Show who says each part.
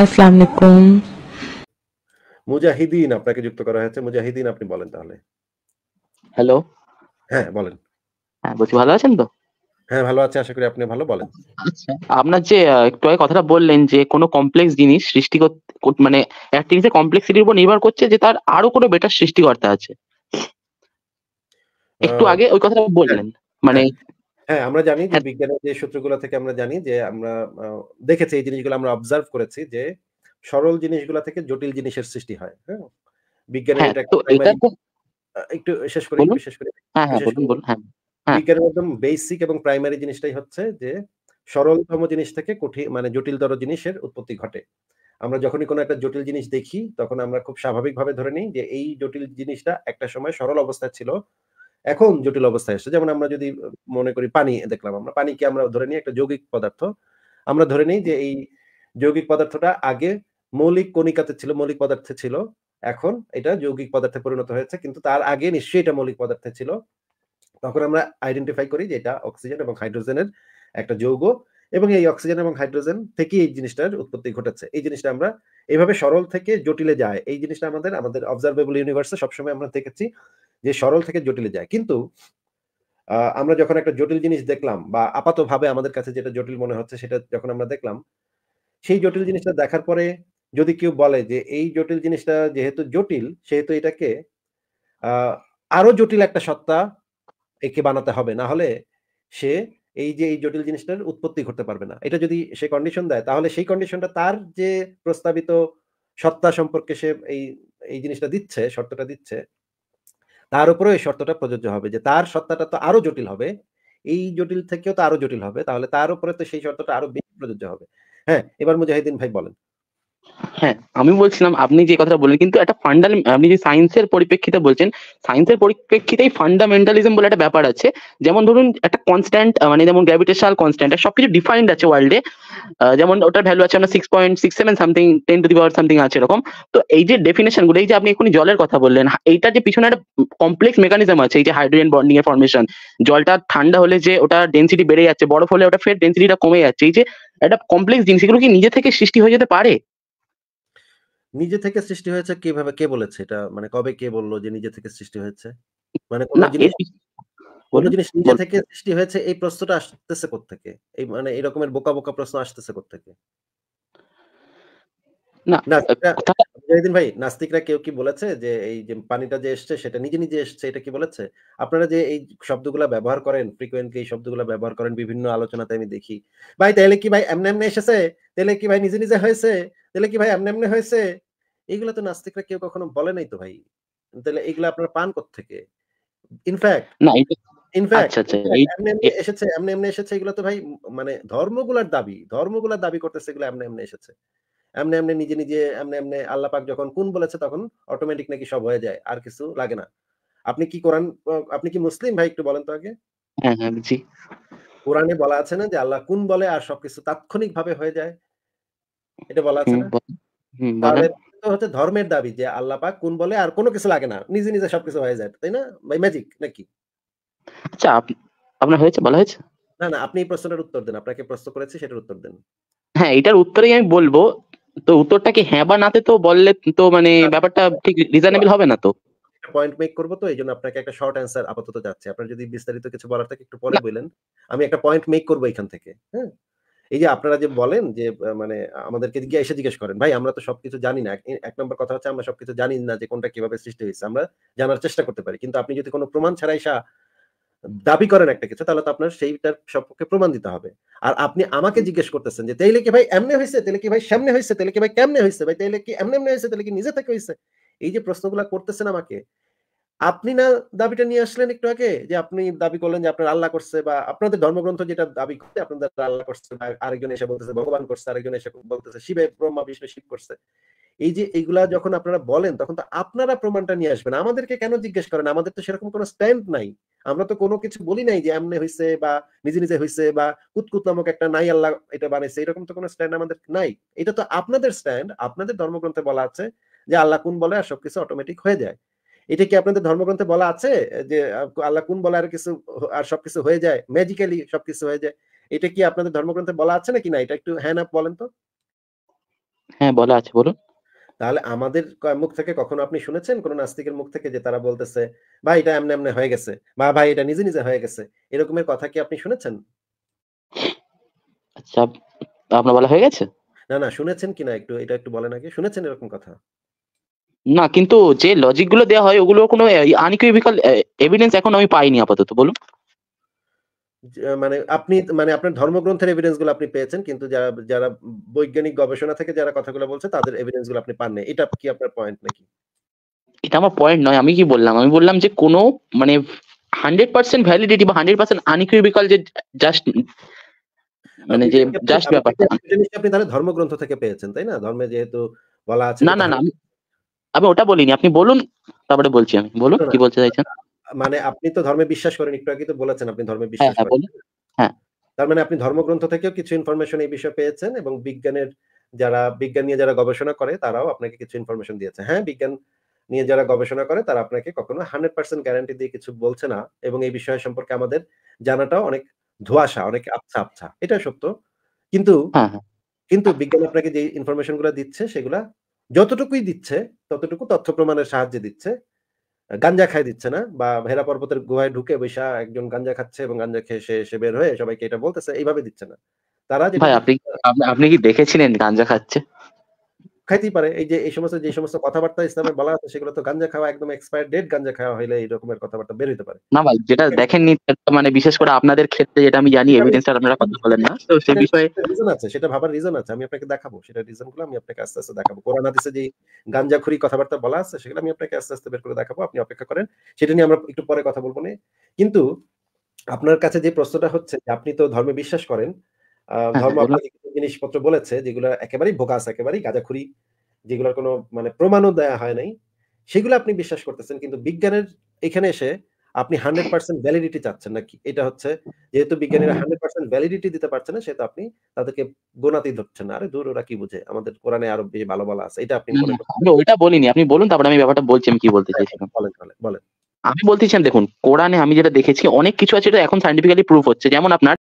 Speaker 1: আসসালামু
Speaker 2: মুজাহিদিন আপনাকে যুক্ত করা হয়েছে মুজাহিদিন আপনি বলেন তাহলে হ্যালো হ্যাঁ বলেন হ্যাঁ বলছি ভালো আছেন তো হ্যাঁ ভালো আছে আশা করি আপনি ভালো বলেন আচ্ছা।
Speaker 1: আপনার যে একটু আগে কথাটা বললেন যে কোনো কমপ্লেক্স জিনিস সৃষ্টি মানে একটা জিনিসের কমপ্লেক্সিটির উপর নির্ভর করছে যে তার আরো কোনো বেটার সৃষ্টিকর্তা আছে
Speaker 2: একটু আগে ওই কথাটা বললেন হ্যাঁ। মানে হ্যাঁ আমরা জানি যে হ্যাঁ। বিজ্ঞানের যে সূত্রগুলো থেকে আমরা জানি যে আমরা দেখেছি এই জিনিসগুলো আমরা অবজার্ভ করেছি যে সরল জিনিসগুলো থেকে জটিল জিনিসের সৃষ্টি হয় হ্যাঁ বিজ্ঞানের হ্যাঁ, এটা একটু শেষ করে শেষ করে হ্যাঁ, বিজ্ঞানের একদম বেসিক এবং প্রাইমারি জিনিসটাই হচ্ছে যে সরলতম জিনিস থেকে কঠিন মানে জটিলতর জিনিসের উৎপত্তি ঘটে আমরা যখনই কোনো একটা জটিল জিনিস দেখি তখন আমরা খুব স্বাভাবিকভাবে ধরে নিই যে এই জটিল জিনিসটা একটা সময় সরল অবস্থায় ছিল এখন জটিল অবস্থায় এসছে যেমন আমরা যদি মনে করি পানি দেখলাম আমরা পানিকে আমরা ধরে নিই একটা যৌগিক পদার্থ আমরা ধরে নিই যে এই যৌগিক পদার্থটা আগে মৌলিক কণিকাতে ছিল মৌলিক পদার্থে ছিল এখন এটা যৌগিক পদার্থে পরিণত হয়েছে কিন্তু তার আগে নিশ্চয়ই এটা মৌলিক পদার্থে ছিল তখন আমরা আইডেন্টিফাই করি যে এটা অক্সিজেন এবং হাইড্রোজেনের একটা যৌগ এবং এই অক্সিজেন এবং হাইড্রোজেন থেকে এই জিনিসটার উৎপত্তি ঘটেছে এই জিনিসটা আমরা এইভাবে সরল থেকে জটিলে যায় এই জিনিসটা আমাদের আমাদের অবজারভেবল ইউনিভার্সে সবসময় আমরা দেখেছি যে সরল থেকে জটিলে যায় কিন্তু আমরা যখন একটা জটিল জিনিস দেখলাম বা আপাতভাবে আমাদের কাছে যেটা জটিল মনে হচ্ছে সেটা যখন আমরা দেখলাম সেই জটিল জিনিসটা দেখার পরে যদি কেউ বলে যে এই জটিল জিনিসটা যেহেতু জটিল সেহেতু এটাকে আরো জটিল একটা সত্তা একে বানাতে হবে না হলে সে এই যে এই জটিল জিনিসটার উৎপত্তি করতে পারবে না এটা যদি সে কন্ডিশন দেয় তাহলে সেই কন্ডিশনটা তার যে প্রস্তাবিত সত্তা সম্পর্কে সে এই এই জিনিসটা দিচ্ছে শর্তটা দিচ্ছে তার উপরেও এই শর্তটা প্রযোজ্য হবে যে তার সত্তাটা তো আরো জটিল হবে এই জটিল থেকেও তো আরো জটিল হবে তাহলে তার উপরে তো সেই শর্তটা আরো বেশি প্রযোজ্য হবে হ্যাঁ এবার মুজাহিদিন ভাই বলেন
Speaker 1: হ্যাঁ আমি বলছিলাম আপনি যে কথাটা বললেন কিন্তু একটা ফান্ডাল আপনি যে সায়েন্সের পরিপ্রেক্ষিতে বলছেন সায়েন্সের পরিপ্রেক্ষিতেই ফান্ডামেন্টালিজম বলে একটা ব্যাপার আছে যেমন ধরুন একটা কনস্ট্যান্ট মানে যেমন গ্র্যাভিটেশনাল কনস্ট্যান্ট সবকিছু ডিফাইন্ড আছে ওয়ার্ল্ডে যেমন ওটার ভ্যালু আছে আমরা six point six seven something ten to the power something আছে এরকম তো এই যে ডেফিনেশন গুলো এই যে আপনি এখনই জলের কথা বললেন এইটা যে পিছনে একটা কমপ্লেক্স মেকানিজম আছে এই যে হাইড্রোজেন বন্ডিং এর ফর্মেশন জলটা ঠান্ডা হলে যে ওটা ডেন্সিটি বেড়ে যাচ্ছে বরফ হলে ওটা ফের ডেন্সিটিটা কমে যাচ্ছে এই যে একটা কমপ্লেক্স জিনিস এগুলো কি নিজে থেকে সৃষ্টি হয়ে যেতে
Speaker 2: পারে নিজে থেকে সৃষ্টি হয়েছে কিভাবে কে বলেছে এটা মানে কবে কে বললো যে নিজে থেকে সৃষ্টি হয়েছে মানে কোন জিনিস
Speaker 1: কোন জিনিস নিজে থেকে
Speaker 2: সৃষ্টি হয়েছে এই প্রশ্নটা আসতেছে কোত্থেকে এই মানে এরকমের বোকা বোকা প্রশ্ন আসতেছে কোত্থেকে নাস্তিকরা কেউ কি বলেছে যে এই যে পানিটা যে সেটা নিজে নিজে এটা কি বলেছে আপনারা যে এই শব্দগুলা ব্যবহার করেন ফ্রিকোয়েন্টলি এই শব্দগুলা ব্যবহার করেন বিভিন্ন আলোচনাতে আমি দেখি ভাই তাহলে কি ভাই এমনি এমনি এসেছে তাহলে কি ভাই নিজে নিজে হয়েছে তাহলে কি ভাই এমনি এমনি হয়েছে এইগুলা তো নাস্তিকরা কেউ কখনো বলে নাই তো ভাই তাহলে এগুলো আপনার পান থেকে
Speaker 1: ইনফ্যাক্ট না আচ্ছা, আচ্ছা, এসেছে
Speaker 2: এমনি এমনি এসেছে এগুলো তো ভাই মানে ধর্মগুলার দাবি ধর্মগুলার দাবি করতেছে এগুলো এমনি এমনি এসেছে এমনি এমনি নিজে নিজে এমনি এমনি আল্লাহ পাক যখন কোন বলেছে তখন অটোমেটিক নাকি সব হয়ে যায় আর কিছু লাগে না আপনি কি কোরআন আপনি কি মুসলিম ভাই একটু বলেন তো আগে হ্যাঁ, হ্যাঁ, কোরআনে বলা আছে না যে আল্লাহ কোন বলে আর সবকিছু তাৎক্ষণিক ভাবে হয়ে যায় এটা বলা আছে না তো হচ্ছে ধর্মের দাবি যে আল্লাহ পাক কোন বলে আর কোনো কিছু লাগে না নিজে নিজে সবকিছু হয়ে যায় তাই না বাই ম্যাজিক নাকি
Speaker 1: আচ্ছা আপনার হয়েছে বলা হয়েছে
Speaker 2: না না আপনি এই প্রশ্নের উত্তর দেন আপনাকে প্রশ্ন করেছি সেটার উত্তর দেন
Speaker 1: হ্যাঁ এটার উত্তরেই আমি বলবো তো উত্তরটা কি হ্যাঁ বা নাতে তো বললে তো মানে ব্যাপারটা ঠিক রিজনেবল হবে না তো
Speaker 2: পয়েন্ট মেক করবো তো এই জন্য আপনাকে একটা শর্ট অ্যান্সার আপাতত যাচ্ছে আপনি যদি বিস্তারিত কিছু বলার থাকে একটু পরে বলেন আমি একটা পয়েন্ট মেক করবো এখান থেকে হ্যাঁ এই যে আপনারা যে বলেন যে মানে আমাদেরকে গিয়ে এসে জিজ্ঞেস করেন ভাই আমরা তো সবকিছু জানি না এক নম্বর কথা হচ্ছে আমরা সবকিছু জানি না যে কোনটা কিভাবে সৃষ্টি হয়েছে আমরা জানার চেষ্টা করতে পারি কিন্তু আপনি যদি কোনো প্রমাণ ছাড়াই সা দাবি করেন একটা কিছু তাহলে তো আপনার সেইটার সপক্ষে প্রমাণ দিতে হবে আর আপনি আমাকে জিজ্ঞেস করতেছেন যে তাইলে কি ভাই এমনি হয়েছে তাইলে কি ভাই সামনে হয়েছে তাইলে কি ভাই কেমনে হয়েছে ভাই তাইলে কি এমনি এমনি হয়েছে তাহলে কি নিজে থেকে হয়েছে এই যে প্রশ্নগুলো করতেছেন আমাকে আপনি না দাবিটা নিয়ে আসলেন একটু আগে যে আপনি দাবি করলেন যে আপনার আল্লাহ করছে বা আপনাদের ধর্মগ্রন্থ যেটা দাবি করছে আপনাদের আল্লাহ করছে বা আরেকজন এসে বলতেছে ভগবান করছে আরেকজন এসে বলতেছে শিবে ব্রহ্মা বিষ্ণু শিব করছে এই যে এইগুলা যখন আপনারা বলেন তখন তো আপনারা প্রমাণটা নিয়ে আসবেন আমাদেরকে কেন জিজ্ঞেস করেন আমাদের তো সেরকম কোনো স্ট্যান্ড নাই আমরা তো কোনো কিছু বলি নাই যে এমনি হয়েছে বা নিজে নিজে হয়েছে বা কুতকুত নামক একটা নাই আল্লাহ এটা বানিয়েছে এরকম তো কোনো স্ট্যান্ড আমাদের নাই এটা তো আপনাদের স্ট্যান্ড আপনাদের ধর্মগ্রন্থে বলা আছে যে আল্লাহ কোন বলে আর সবকিছু অটোমেটিক হয়ে যায় এটা কি আপনাদের ধর্মগ্রন্থে বলা আছে যে আল্লাহ কোন বলে আর কিছু আর সবকিছু হয়ে যায় ম্যাজিক্যালি সবকিছু হয়ে যায় এটা কি আপনাদের ধর্মগ্রন্থে বলা আছে নাকি না এটা একটু হ্যাঁ আপ বলেন তো
Speaker 1: হ্যাঁ বলা আছে বলুন
Speaker 2: তাহলে আমাদের মুখ থেকে কখনো আপনি শুনেছেন কোন নাস্তিকের মুখ থেকে যে তারা বলতেছে ভাই এটা এমনি এমনি হয়ে গেছে বা ভাই এটা নিজে নিজে হয়ে গেছে এরকমের কথা কি আপনি শুনেছেন
Speaker 1: আচ্ছা আপনার বলা হয়ে গেছে
Speaker 2: না না শুনেছেন কিনা একটু এটা একটু বলেন আগে শুনেছেন এরকম কথা
Speaker 1: না কিন্তু যে লজিক গুলো দেওয়া হয় ওগুলো কোনো আনইকুইভিকাল এভিডেন্স এখন আমি পাইনি আপাতত বলুন
Speaker 2: মানে আপনি মানে আপনার ধর্মগ্রন্থের এভিডেন্স গুলো আপনি পেয়েছেন কিন্তু যারা যারা বৈজ্ঞানিক গবেষণা থেকে যারা কথাগুলো বলছে তাদের এভিডেন্স গুলো আপনি পাননি এটা কি আপনার পয়েন্ট নাকি
Speaker 1: এটা আমার পয়েন্ট নয় আমি কি বললাম আমি বললাম যে কোনো মানে হান্ড্রেড পার্সেন্ট ভ্যালিডিটি বা হান্ড্রেড পার্সেন্ট আনইকুইভিক্যাল যে জাস্ট মানে যে জাস্ট ব্যাপারটা
Speaker 2: আপনি তাহলে ধর্মগ্রন্থ থেকে পেয়েছেন তাই না ধর্মে যেহেতু বলা আছে না না না
Speaker 1: আমি ওটা বলিনি আপনি বলুন তারপরে বলছি আমি বলুন কি বলতে চাইছেন
Speaker 2: মানে আপনি তো ধর্মে বিশ্বাস করেন একটু আগে তো বলেছেন আপনি ধর্মে হ্যাঁ, বিশ্বাস হ্যাঁ, করেন হ্যাঁ তার মানে আপনি ধর্মগ্রন্থ থেকেও কিছু ইনফরমেশন এই বিষয়ে পেয়েছেন এবং বিজ্ঞানের যারা বিজ্ঞান নিয়ে যারা গবেষণা করে তারাও আপনাকে কিছু ইনফরমেশন দিয়েছে হ্যাঁ বিজ্ঞান নিয়ে যারা গবেষণা করে তারা আপনাকে কখনো হান্ড্রেড পার্সেন্ট গ্যারান্টি দিয়ে কিছু বলছে না এবং এই বিষয় সম্পর্কে আমাদের জানাটাও অনেক ধোয়াশা অনেক আপছা আপছা এটা সত্য কিন্তু হ্যাঁ, কিন্তু বিজ্ঞান আপনাকে যে ইনফরমেশন গুলো দিচ্ছে সেগুলা যতটুকুই দিচ্ছে ততটুকু তথ্য প্রমাণের সাহায্যে দিচ্ছে গাঞ্জা খাই দিচ্ছে না বা ভেরা পর্বতের গুহায় ঢুকে বৈশা একজন গাঞ্জা খাচ্ছে এবং গাঞ্জা খেয়ে সে এসে বের হয়ে সবাইকে এটা বলতেছে এইভাবে দিচ্ছে না
Speaker 1: তারা আপনি আপনি কি দেখেছিলেন গাঞ্জা খাচ্ছে
Speaker 2: খাইতেই পারে এই যে এই সমস্ত যে সমস্ত কথাবার্তা ইসলামে বলা আছে সেগুলো তো গাঞ্জা খাওয়া একদম এক্সপায়ার ডেট গাঞ্জা খাওয়া হইলে এই রকমের কথাবার্তা বের হইতে পারে
Speaker 1: না ভাই যেটা দেখেননি মানে বিশেষ করে আপনাদের ক্ষেত্রে যেটা আমি জানি এভিডেন্স আর আপনারা কথা বলেন না তো সেই বিষয়ে
Speaker 2: রিজন আছে সেটা ভাবার রিজন আছে আমি আপনাকে দেখাবো সেটা রিজন গুলো আমি আপনাকে আস্তে আস্তে দেখাবো কোরআন হাদিসে যে গাঞ্জাখুরি কথাবার্তা বলা আছে সেগুলো আমি আপনাকে আস্তে আস্তে বের করে দেখাবো আপনি অপেক্ষা করেন সেটা নিয়ে আমরা একটু পরে কথা বলবো না কিন্তু আপনার কাছে যে প্রশ্নটা হচ্ছে আপনি তো ধর্মে বিশ্বাস করেন হ্যাঁ, হ্যাঁ, ধর্ম আপনাকে জিনিসপত্র বলেছে যেগুলো একেবারেই বোকাস একেবারেই গাঁজাখুরি যেগুলোর কোনো মানে প্রমাণও দেয়া হয় নাই সেগুলো আপনি বিশ্বাস করতেছেন কিন্তু বিজ্ঞানের এখানে এসে আপনি হান্ড্রেড পার্সেন্ট ভ্যালিডিটি চাচ্ছেন নাকি এটা হচ্ছে যেহেতু বিজ্ঞানীরা হান্ড্রেড পার্সেন্ট ভ্যালিডিটি দিতে পারছে না সেহেতু আপনি তাদেরকে গোনাতেই ধরছেন না আরে দূর ওরা কি বুঝে আমাদের কোরআনে আরো বেশি ভালো বলা আছে এটা আপনি
Speaker 1: ওইটা বলিনি আপনি বলুন তারপরে আমি ব্যাপারটা বলছি আমি কি বলতে চাইছিলাম হ্যাঁ, বলেন বলেন আমি বলতেছিলাম দেখুন কোরআনে আমি যেটা দেখেছি অনেক কিছু আছে এটা এখন সাইন্টিফিক্যালি প্রুফ হচ্ছে যেমন আপনার